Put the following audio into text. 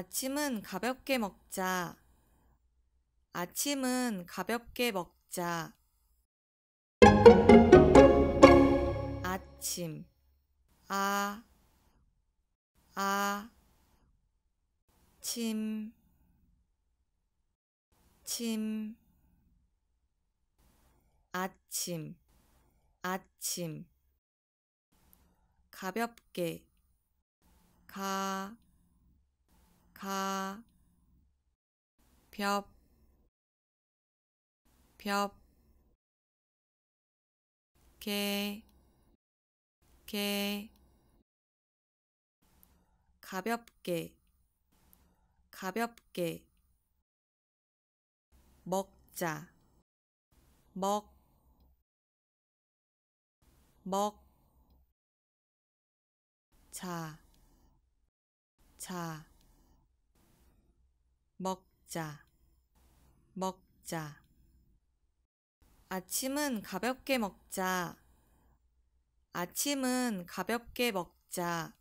아침은 가볍게 먹자. 아침은 가볍게 먹자. 아침 아, 아, 침, 침, 아침, 아침, 가볍게, 가, 벽, 벽, 개, 개, 가볍게, 가볍게, 먹자, 먹, 먹, 자, 자, 먹자. 먹자. 아침은 가볍게 먹자. 아침은 가볍게 먹자.